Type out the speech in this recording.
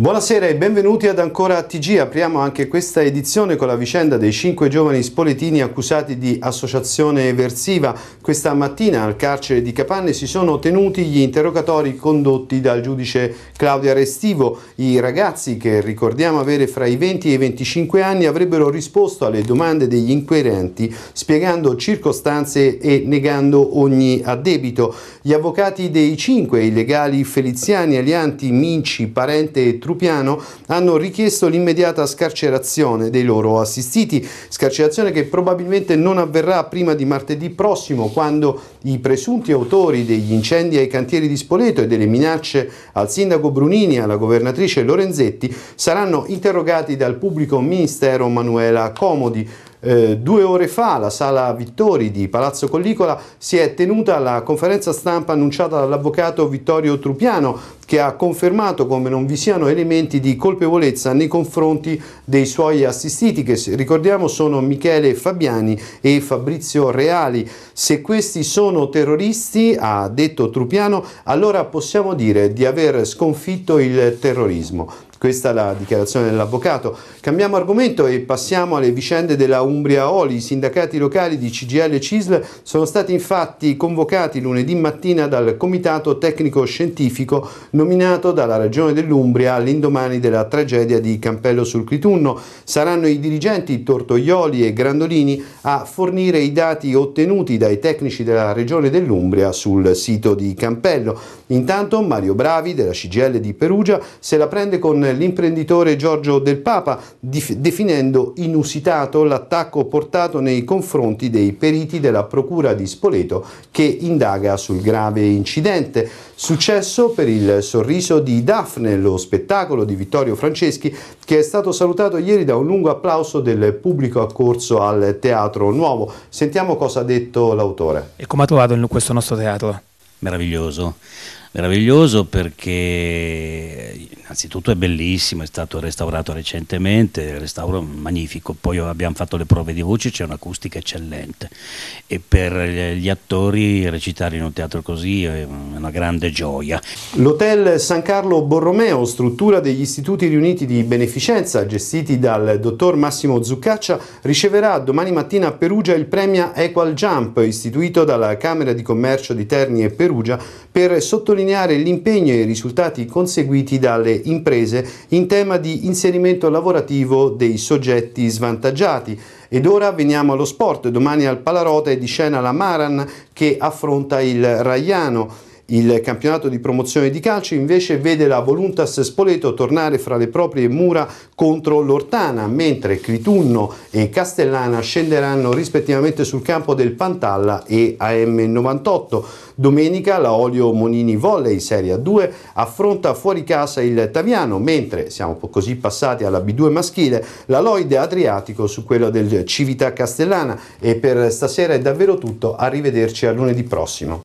Buonasera e benvenuti ad Ancora TG. Apriamo anche questa edizione con la vicenda dei cinque giovani spoletini accusati di associazione versiva. Questa mattina al carcere di Capanne si sono tenuti gli interrogatori condotti dal giudice Claudia Restivo. I ragazzi, che ricordiamo avere fra i 20 e i 25 anni, avrebbero risposto alle domande degli inquirenti spiegando circostanze e negando ogni addebito. Gli avvocati dei cinque, i legali Feliziani, Alianti, Minci, Parente e Trulli, Trupiano hanno richiesto l'immediata scarcerazione dei loro assistiti, scarcerazione che probabilmente non avverrà prima di martedì prossimo quando i presunti autori degli incendi ai cantieri di Spoleto e delle minacce al sindaco Brunini e alla governatrice Lorenzetti saranno interrogati dal pubblico ministero Manuela Comodi. Eh, due ore fa alla sala Vittori di Palazzo Collicola si è tenuta la conferenza stampa annunciata dall'avvocato Vittorio Trupiano che ha confermato come non vi siano elementi di colpevolezza nei confronti dei suoi assistiti, che ricordiamo sono Michele Fabiani e Fabrizio Reali. Se questi sono terroristi, ha detto Trupiano, allora possiamo dire di aver sconfitto il terrorismo. Questa è la dichiarazione dell'avvocato. Cambiamo argomento e passiamo alle vicende della Umbria Oli. I sindacati locali di CGL e CISL sono stati infatti convocati lunedì mattina dal Comitato Tecnico Scientifico nominato dalla Regione dell'Umbria all'indomani della tragedia di Campello sul Clitunno. Saranno i dirigenti Tortoioli e Grandolini a fornire i dati ottenuti dai tecnici della Regione dell'Umbria sul sito di Campello. Intanto Mario Bravi della CGL di Perugia se la prende con l'imprenditore Giorgio Del Papa definendo inusitato l'attacco portato nei confronti dei periti della Procura di Spoleto che indaga sul grave incidente. Successo per il sorriso di Daphne, lo spettacolo di Vittorio Franceschi che è stato salutato ieri da un lungo applauso del pubblico accorso al Teatro Nuovo. Sentiamo cosa ha detto l'autore. E come ha trovato questo nostro teatro? Meraviglioso meraviglioso perché innanzitutto è bellissimo, è stato restaurato recentemente, il restauro è magnifico, poi abbiamo fatto le prove di voce, c'è un'acustica eccellente e per gli attori recitare in un teatro così è una grande gioia. L'Hotel San Carlo Borromeo, struttura degli istituti riuniti di beneficenza gestiti dal dottor Massimo Zuccaccia, riceverà domani mattina a Perugia il premio Equal Jump istituito dalla Camera di Commercio di Terni e Perugia per sottolineare sottolineare l'impegno e i risultati conseguiti dalle imprese in tema di inserimento lavorativo dei soggetti svantaggiati. Ed ora veniamo allo sport, domani al Palarota è di scena la Maran che affronta il Raiano. Il campionato di promozione di calcio invece vede la Voluntas Spoleto tornare fra le proprie mura contro l'Ortana, mentre Clitunno e Castellana scenderanno rispettivamente sul campo del Pantalla e AM98. Domenica la Olio Monini Volley Serie 2 affronta fuori casa il Taviano, mentre siamo così passati alla B2 maschile, la Loide Adriatico su quella del Civita Castellana. E per stasera è davvero tutto, arrivederci a lunedì prossimo.